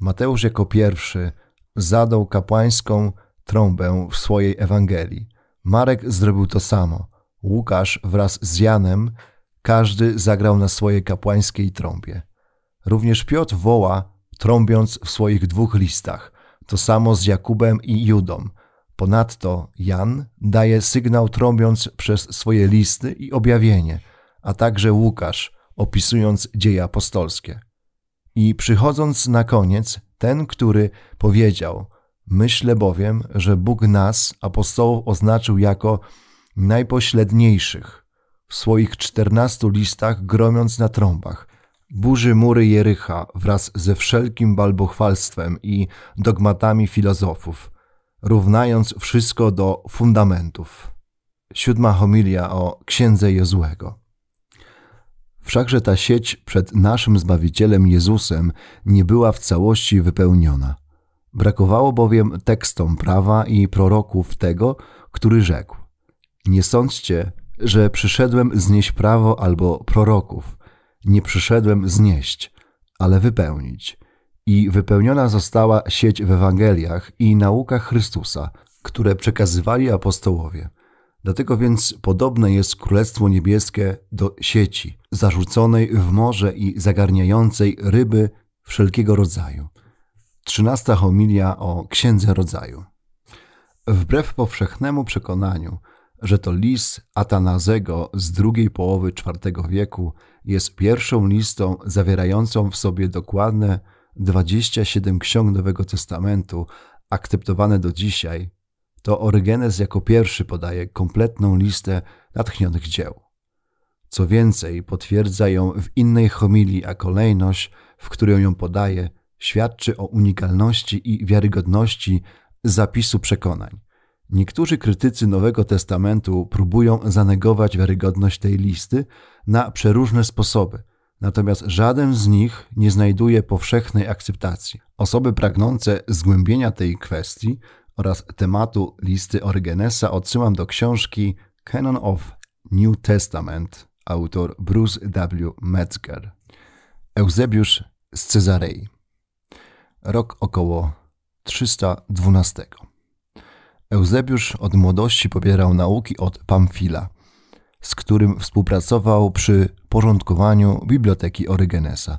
Mateusz jako pierwszy zadał kapłańską trąbę w swojej Ewangelii. Marek zrobił to samo. Łukasz wraz z Janem każdy zagrał na swojej kapłańskiej trąbie. Również Piotr woła, trąbiąc w swoich dwóch listach. To samo z Jakubem i Judą. Ponadto Jan daje sygnał trąbiąc przez swoje listy i objawienie, a także Łukasz, opisując dzieje apostolskie. I przychodząc na koniec, ten, który powiedział: Myślę bowiem, że Bóg nas, apostołów, oznaczył jako najpośledniejszych, w swoich czternastu listach gromiąc na trąbach, burzy mury Jericha wraz ze wszelkim balbochwalstwem i dogmatami filozofów, równając wszystko do fundamentów. Siódma homilia o księdze Jozłego. Wszakże ta sieć przed naszym Zbawicielem Jezusem nie była w całości wypełniona. Brakowało bowiem tekstom prawa i proroków tego, który rzekł: Nie sądźcie, że przyszedłem znieść prawo albo proroków. Nie przyszedłem znieść, ale wypełnić. I wypełniona została sieć w Ewangeliach i naukach Chrystusa, które przekazywali apostołowie. Dlatego więc podobne jest Królestwo Niebieskie do sieci, zarzuconej w morze i zagarniającej ryby wszelkiego rodzaju. Trzynasta homilia o Księdze Rodzaju. Wbrew powszechnemu przekonaniu, że to list Atanazego z drugiej połowy IV wieku jest pierwszą listą zawierającą w sobie dokładne 27 ksiąg Nowego Testamentu, akceptowane do dzisiaj, to Orygenes jako pierwszy podaje kompletną listę natchnionych dzieł. Co więcej, potwierdza ją w innej homilii, a kolejność, w której ją podaje, świadczy o unikalności i wiarygodności zapisu przekonań. Niektórzy krytycy Nowego Testamentu próbują zanegować wiarygodność tej listy na przeróżne sposoby, natomiast żaden z nich nie znajduje powszechnej akceptacji. Osoby pragnące zgłębienia tej kwestii oraz tematu listy Orygenesa odsyłam do książki Canon of New Testament, autor Bruce W. Metzger. Eusebiusz z Cezarei. Rok około 312. Eusebiusz od młodości pobierał nauki od Pamfila, z którym współpracował przy porządkowaniu biblioteki Orygenesa.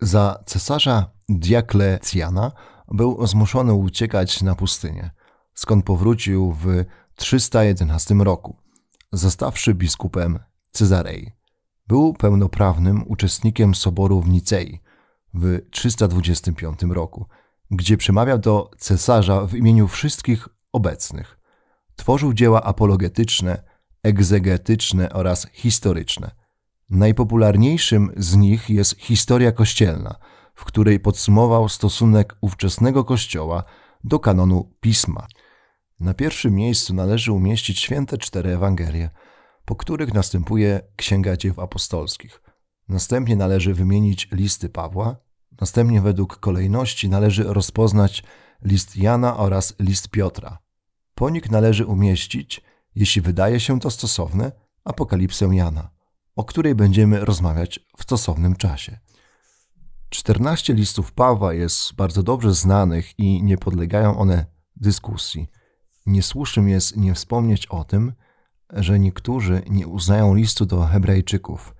Za cesarza Diaklecjana był zmuszony uciekać na pustynię, skąd powrócił w 311 roku, zostawszy biskupem Cezarei. Był pełnoprawnym uczestnikiem soboru w Nicei w 325 roku, gdzie przemawiał do cesarza w imieniu wszystkich obecnych. Tworzył dzieła apologetyczne, egzegetyczne oraz historyczne. Najpopularniejszym z nich jest Historia Kościelna, w której podsumował stosunek ówczesnego Kościoła do kanonu Pisma. Na pierwszym miejscu należy umieścić święte cztery Ewangelie, po których następuje Księga Dziew Apostolskich. Następnie należy wymienić listy Pawła, następnie według kolejności należy rozpoznać list Jana oraz list Piotra. Po nich należy umieścić, jeśli wydaje się to stosowne, apokalipsę Jana, o której będziemy rozmawiać w stosownym czasie. 14 listów Pawła jest bardzo dobrze znanych i nie podlegają one dyskusji. Niesłusznym jest nie wspomnieć o tym, że niektórzy nie uznają listu do Hebrajczyków,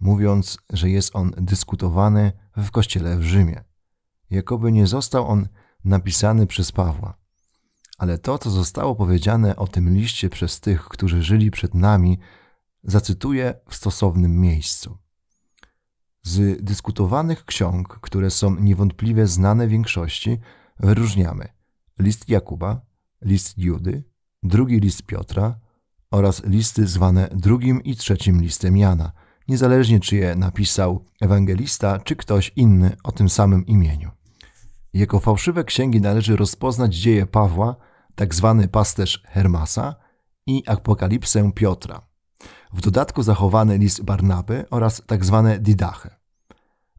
mówiąc, że jest on dyskutowany w kościele w Rzymie. Jakoby nie został on napisany przez Pawła. Ale to, co zostało powiedziane o tym liście przez tych, którzy żyli przed nami, zacytuję w stosownym miejscu. Z dyskutowanych ksiąg, które są niewątpliwie znane większości, wyróżniamy list Jakuba, list Judy, drugi list Piotra oraz listy zwane drugim i trzecim listem Jana, niezależnie czy je napisał ewangelista czy ktoś inny o tym samym imieniu. Jako fałszywe księgi należy rozpoznać dzieje Pawła, tak zwany pasterz Hermasa i apokalipsę Piotra. W dodatku zachowany list Barnaby oraz tak zwane Didache.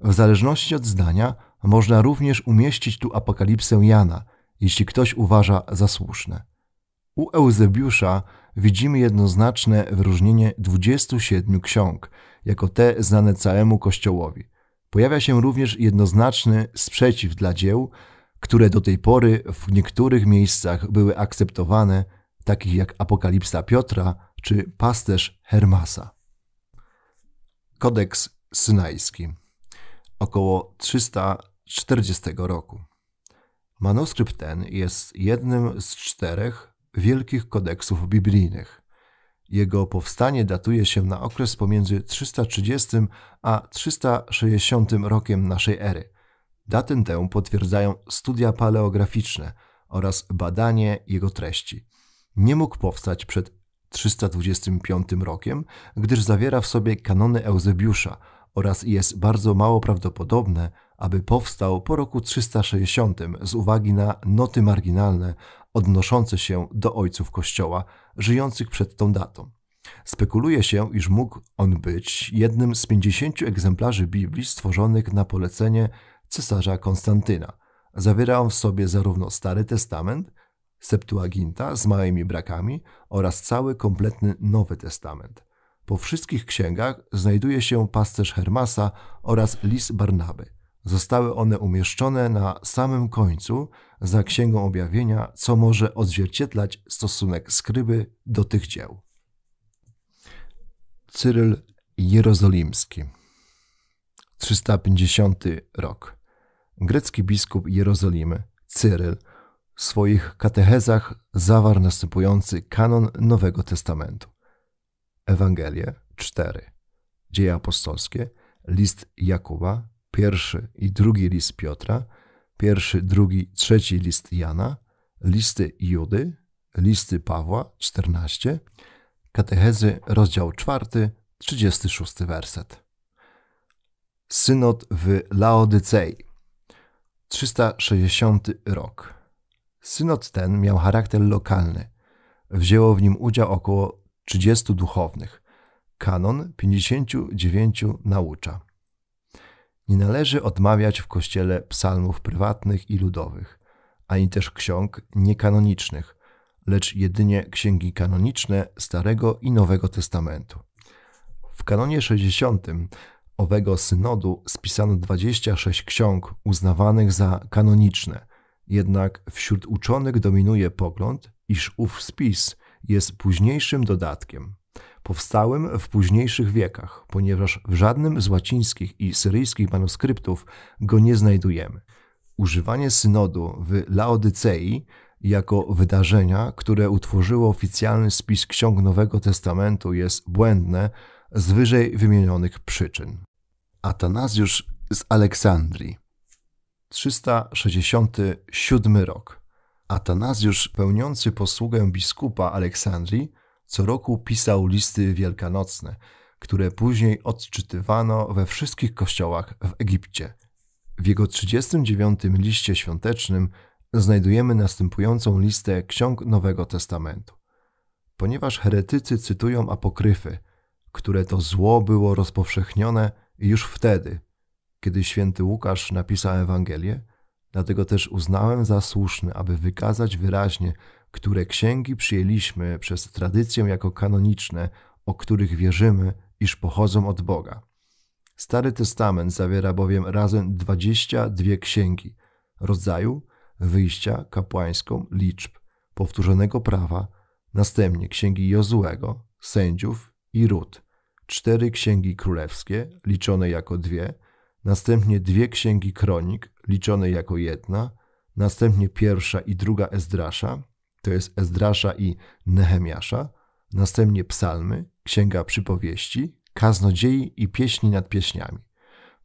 W zależności od zdania można również umieścić tu apokalipsę Jana, jeśli ktoś uważa za słuszne. U Eusebiusza widzimy jednoznaczne wyróżnienie 27 ksiąg, jako te znane całemu Kościołowi – Pojawia się również jednoznaczny sprzeciw dla dzieł, które do tej pory w niektórych miejscach były akceptowane, takich jak Apokalipsa Piotra czy Pasterz Hermasa. Kodeks Synajski około 340 roku. Manuskrypt ten jest jednym z czterech wielkich kodeksów biblijnych. Jego powstanie datuje się na okres pomiędzy 330 a 360 rokiem naszej ery. Datę tę potwierdzają studia paleograficzne oraz badanie jego treści. Nie mógł powstać przed 325 rokiem, gdyż zawiera w sobie kanony Eusebiusza oraz jest bardzo mało prawdopodobne, aby powstał po roku 360 z uwagi na noty marginalne odnoszące się do ojców Kościoła żyjących przed tą datą. Spekuluje się, iż mógł on być jednym z 50 egzemplarzy Biblii stworzonych na polecenie cesarza Konstantyna. Zawierał w sobie zarówno Stary Testament, Septuaginta z małymi brakami oraz cały kompletny Nowy Testament. Po wszystkich księgach znajduje się pasterz Hermasa oraz lis Barnaby. Zostały one umieszczone na samym końcu za Księgą Objawienia, co może odzwierciedlać stosunek skryby do tych dzieł. Cyryl Jerozolimski 350 rok. Grecki biskup Jerozolimy, Cyryl, w swoich katechezach zawarł następujący kanon Nowego Testamentu. Ewangelie 4, Dzieje Apostolskie, List Jakuba pierwszy i drugi list Piotra, pierwszy, drugi, trzeci list Jana, listy Judy, listy Pawła, 14, katechezy, rozdział 4, 36 werset. Synod w Laodycei, 360 rok. Synod ten miał charakter lokalny. Wzięło w nim udział około 30 duchownych. Kanon 59 naucza. Nie należy odmawiać w kościele psalmów prywatnych i ludowych, ani też ksiąg niekanonicznych, lecz jedynie księgi kanoniczne Starego i Nowego Testamentu. W kanonie 60 owego synodu spisano 26 ksiąg uznawanych za kanoniczne, jednak wśród uczonych dominuje pogląd, iż ów spis jest późniejszym dodatkiem powstałym w późniejszych wiekach, ponieważ w żadnym z łacińskich i syryjskich manuskryptów go nie znajdujemy. Używanie synodu w Laodycei jako wydarzenia, które utworzyło oficjalny spis ksiąg Nowego Testamentu jest błędne z wyżej wymienionych przyczyn. Atanazjusz z Aleksandrii 367 rok Atanazjusz pełniący posługę biskupa Aleksandrii co roku pisał listy wielkanocne, które później odczytywano we wszystkich kościołach w Egipcie. W jego 39 liście świątecznym znajdujemy następującą listę ksiąg Nowego Testamentu. Ponieważ heretycy cytują apokryfy, które to zło było rozpowszechnione już wtedy, kiedy święty Łukasz napisał Ewangelię, dlatego też uznałem za słuszny, aby wykazać wyraźnie, które księgi przyjęliśmy przez tradycję jako kanoniczne, o których wierzymy, iż pochodzą od Boga. Stary Testament zawiera bowiem razem 22 księgi rodzaju, wyjścia, kapłańską, liczb, powtórzonego prawa, następnie księgi Jozuego, sędziów i ród, cztery księgi królewskie, liczone jako dwie, następnie dwie księgi kronik, liczone jako jedna, następnie pierwsza i druga Ezdrasza, to jest Ezdrasza i Nehemiasza, następnie psalmy, księga przypowieści, kaznodziei i pieśni nad pieśniami.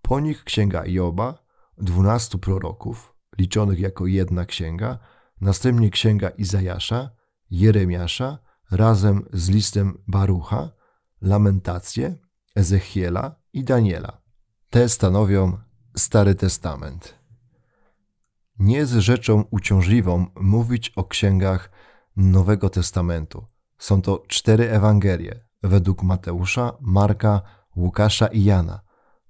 Po nich księga Joba, dwunastu proroków, liczonych jako jedna księga, następnie księga Izajasza, Jeremiasza, razem z listem Barucha, Lamentacje, Ezechiela i Daniela. Te stanowią Stary Testament nie jest rzeczą uciążliwą mówić o księgach Nowego Testamentu. Są to cztery Ewangelie według Mateusza, Marka, Łukasza i Jana.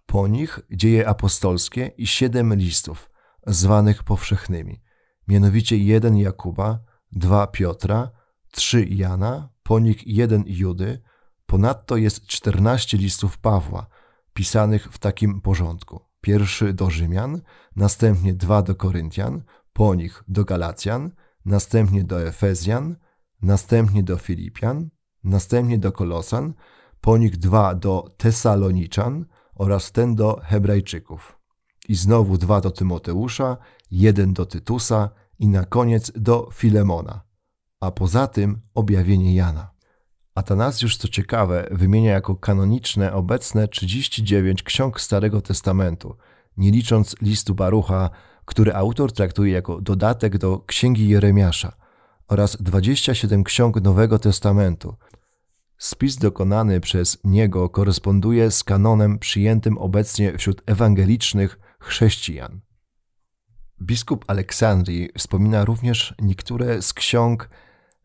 Po nich dzieje apostolskie i siedem listów, zwanych powszechnymi, mianowicie jeden Jakuba, dwa Piotra, trzy Jana, po nich jeden Judy, ponadto jest czternaście listów Pawła, pisanych w takim porządku. Pierwszy do Rzymian, następnie dwa do Koryntian, po nich do Galacjan, następnie do Efezjan, następnie do Filipian, następnie do Kolosan, po nich dwa do Tesaloniczan oraz ten do Hebrajczyków. I znowu dwa do Tymoteusza, jeden do Tytusa i na koniec do Filemona. A poza tym objawienie Jana. Atanazjusz, co ciekawe, wymienia jako kanoniczne obecne 39 ksiąg Starego Testamentu, nie licząc listu Barucha, który autor traktuje jako dodatek do Księgi Jeremiasza, oraz 27 ksiąg Nowego Testamentu. Spis dokonany przez niego koresponduje z kanonem przyjętym obecnie wśród ewangelicznych chrześcijan. Biskup Aleksandrii wspomina również niektóre z ksiąg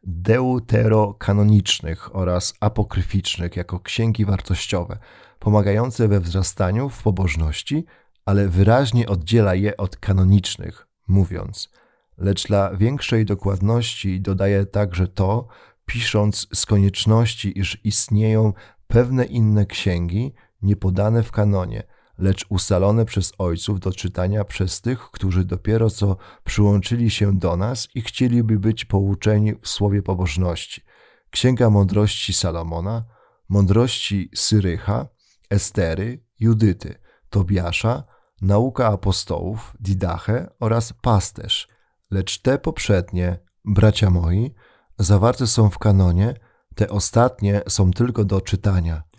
deuterokanonicznych oraz apokryficznych jako księgi wartościowe, pomagające we wzrastaniu w pobożności, ale wyraźnie oddziela je od kanonicznych, mówiąc, lecz dla większej dokładności dodaje także to, pisząc z konieczności, iż istnieją pewne inne księgi niepodane w kanonie – lecz ustalone przez ojców do czytania przez tych, którzy dopiero co przyłączyli się do nas i chcieliby być pouczeni w słowie pobożności. Księga Mądrości Salomona, Mądrości Syrycha, Estery, Judyty, Tobiasza, Nauka Apostołów, Didache oraz Pasterz. Lecz te poprzednie, bracia moi, zawarte są w kanonie, te ostatnie są tylko do czytania –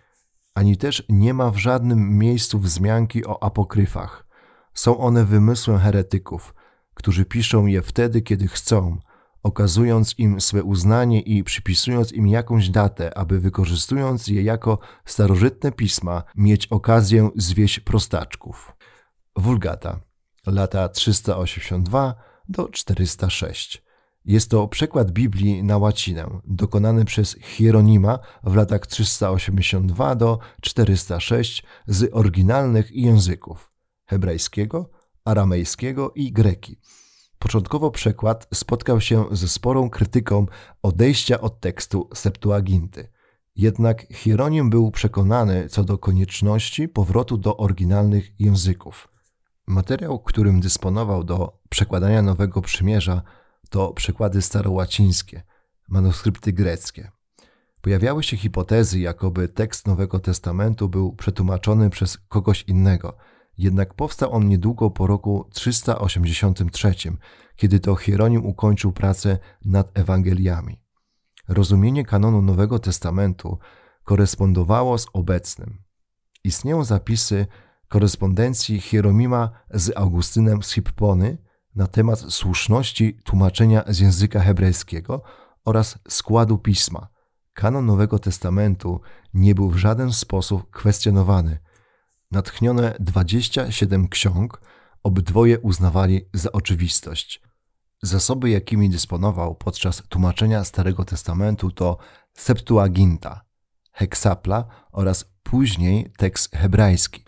ani też nie ma w żadnym miejscu wzmianki o apokryfach. Są one wymysłem heretyków, którzy piszą je wtedy, kiedy chcą, okazując im swe uznanie i przypisując im jakąś datę, aby wykorzystując je jako starożytne pisma, mieć okazję zwieść prostaczków. Wulgata, lata 382 do 406. Jest to przekład Biblii na łacinę, dokonany przez Hieronima w latach 382 do 406 z oryginalnych języków hebrajskiego, aramejskiego i greki. Początkowo przekład spotkał się ze sporą krytyką odejścia od tekstu Septuaginty. Jednak Hieronim był przekonany co do konieczności powrotu do oryginalnych języków. Materiał, którym dysponował do przekładania Nowego Przymierza, to przekłady starołacińskie, manuskrypty greckie. Pojawiały się hipotezy, jakoby tekst Nowego Testamentu był przetłumaczony przez kogoś innego, jednak powstał on niedługo po roku 383, kiedy to Hieronim ukończył pracę nad Ewangeliami. Rozumienie kanonu Nowego Testamentu korespondowało z obecnym. Istnieją zapisy korespondencji Hieronima z Augustynem z Hippony, na temat słuszności tłumaczenia z języka hebrajskiego oraz składu pisma. Kanon Nowego Testamentu nie był w żaden sposób kwestionowany. Natchnione 27 ksiąg obydwoje uznawali za oczywistość. Zasoby, jakimi dysponował podczas tłumaczenia Starego Testamentu to Septuaginta, Heksapla oraz później tekst hebrajski,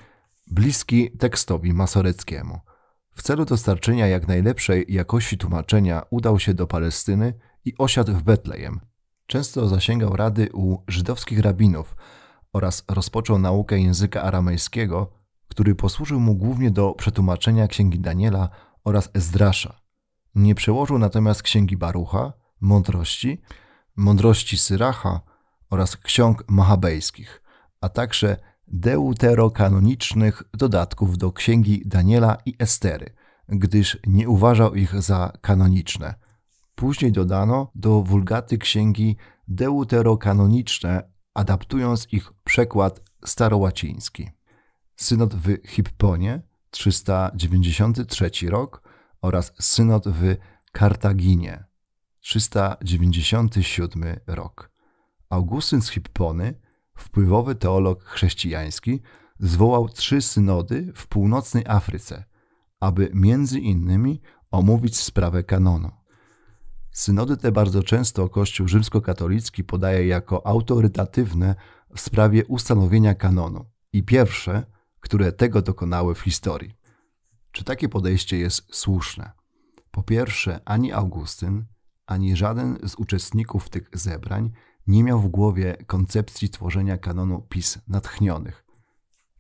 bliski tekstowi masoreckiemu. W celu dostarczenia jak najlepszej jakości tłumaczenia udał się do Palestyny i osiadł w Betlejem. Często zasięgał rady u żydowskich rabinów oraz rozpoczął naukę języka aramejskiego, który posłużył mu głównie do przetłumaczenia księgi Daniela oraz Ezdrasza. Nie przełożył natomiast księgi Barucha, mądrości, mądrości Syracha oraz ksiąg machabejskich, a także deuterokanonicznych dodatków do Księgi Daniela i Estery, gdyż nie uważał ich za kanoniczne. Później dodano do Wulgaty Księgi deuterokanoniczne, adaptując ich przekład starołaciński. Synod w Hipponie 393 rok oraz synod w Kartaginie 397 rok. Augustyn z Hippony wpływowy teolog chrześcijański, zwołał trzy synody w północnej Afryce, aby między innymi omówić sprawę kanonu. Synody te bardzo często Kościół rzymskokatolicki podaje jako autorytatywne w sprawie ustanowienia kanonu i pierwsze, które tego dokonały w historii. Czy takie podejście jest słuszne? Po pierwsze, ani Augustyn, ani żaden z uczestników tych zebrań nie miał w głowie koncepcji tworzenia kanonu pism natchnionych.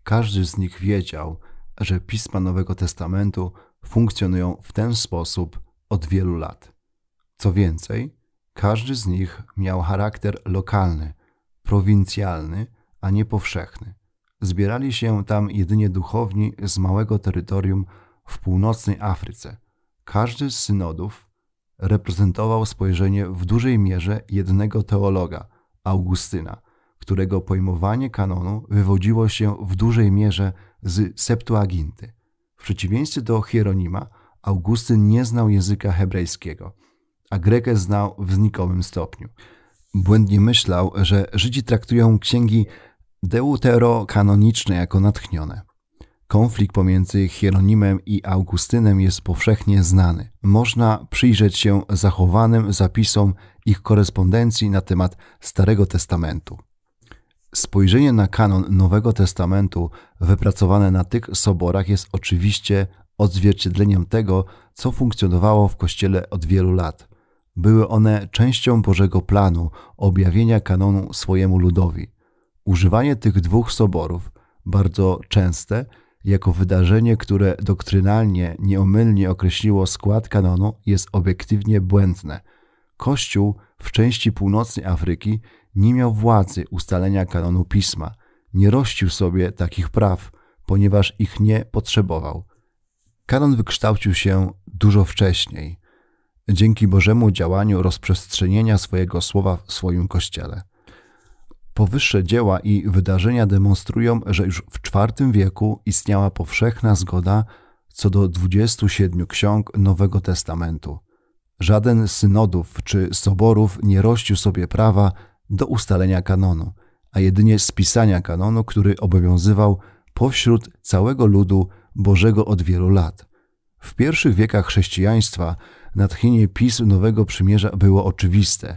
Każdy z nich wiedział, że pisma Nowego Testamentu funkcjonują w ten sposób od wielu lat. Co więcej, każdy z nich miał charakter lokalny, prowincjalny, a nie powszechny. Zbierali się tam jedynie duchowni z małego terytorium w północnej Afryce. Każdy z synodów reprezentował spojrzenie w dużej mierze jednego teologa, Augustyna, którego pojmowanie kanonu wywodziło się w dużej mierze z Septuaginty. W przeciwieństwie do Hieronima, Augustyn nie znał języka hebrajskiego, a Grekę znał w znikomym stopniu. Błędnie myślał, że Żydzi traktują księgi deuterokanoniczne jako natchnione. Konflikt pomiędzy Hieronimem i Augustynem jest powszechnie znany. Można przyjrzeć się zachowanym zapisom ich korespondencji na temat Starego Testamentu. Spojrzenie na kanon Nowego Testamentu wypracowane na tych soborach jest oczywiście odzwierciedleniem tego, co funkcjonowało w Kościele od wielu lat. Były one częścią Bożego planu objawienia kanonu swojemu ludowi. Używanie tych dwóch soborów, bardzo częste, jako wydarzenie, które doktrynalnie nieomylnie określiło skład kanonu, jest obiektywnie błędne. Kościół w części północnej Afryki nie miał władzy ustalenia kanonu pisma, nie rościł sobie takich praw, ponieważ ich nie potrzebował. Kanon wykształcił się dużo wcześniej, dzięki Bożemu działaniu rozprzestrzenienia swojego słowa w swoim kościele. Powyższe dzieła i wydarzenia demonstrują, że już w IV wieku istniała powszechna zgoda co do 27 ksiąg Nowego Testamentu. Żaden z synodów czy soborów nie rościł sobie prawa do ustalenia kanonu, a jedynie spisania kanonu, który obowiązywał pośród całego ludu Bożego od wielu lat. W pierwszych wiekach chrześcijaństwa natchnienie pism Nowego Przymierza było oczywiste –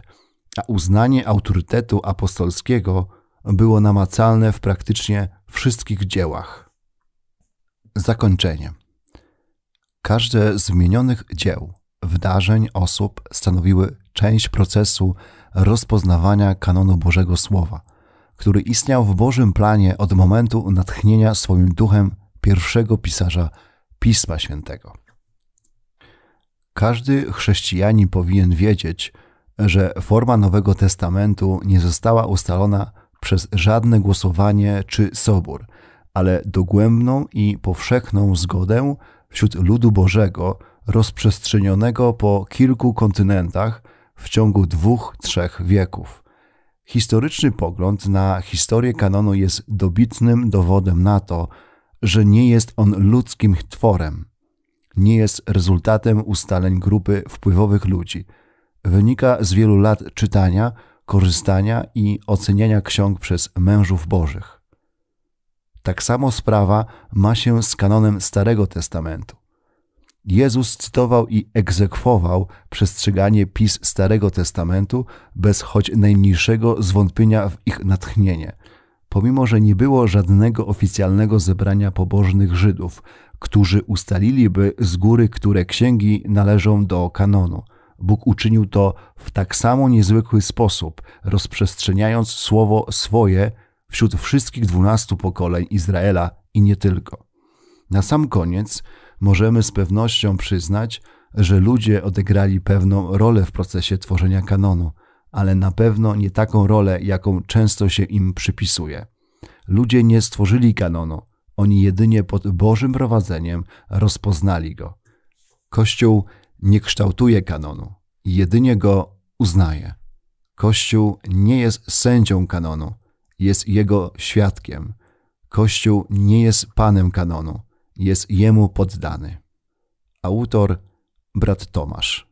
a uznanie autorytetu apostolskiego było namacalne w praktycznie wszystkich dziełach. Zakończenie. Każde z wymienionych dzieł, wydarzeń, osób stanowiły część procesu rozpoznawania kanonu Bożego Słowa, który istniał w Bożym planie od momentu natchnienia swoim duchem pierwszego pisarza Pisma Świętego. Każdy chrześcijanin powinien wiedzieć, że forma Nowego Testamentu nie została ustalona przez żadne głosowanie czy sobór, ale dogłębną i powszechną zgodę wśród ludu Bożego rozprzestrzenionego po kilku kontynentach w ciągu dwóch, trzech wieków. Historyczny pogląd na historię kanonu jest dobitnym dowodem na to, że nie jest on ludzkim tworem, nie jest rezultatem ustaleń grupy wpływowych ludzi – wynika z wielu lat czytania, korzystania i oceniania ksiąg przez mężów bożych. Tak samo sprawa ma się z kanonem Starego Testamentu. Jezus cytował i egzekwował przestrzeganie pis Starego Testamentu bez choć najmniejszego zwątpienia w ich natchnienie, pomimo że nie było żadnego oficjalnego zebrania pobożnych Żydów, którzy ustaliliby z góry, które księgi należą do kanonu – Bóg uczynił to w tak samo niezwykły sposób, rozprzestrzeniając słowo swoje wśród wszystkich dwunastu pokoleń Izraela i nie tylko. Na sam koniec możemy z pewnością przyznać, że ludzie odegrali pewną rolę w procesie tworzenia kanonu, ale na pewno nie taką rolę, jaką często się im przypisuje. Ludzie nie stworzyli kanonu, oni jedynie pod Bożym prowadzeniem rozpoznali go. Kościół nie kształtuje kanonu, jedynie go uznaje. Kościół nie jest sędzią kanonu, jest jego świadkiem. Kościół nie jest panem kanonu, jest jemu poddany. Autor brat Tomasz.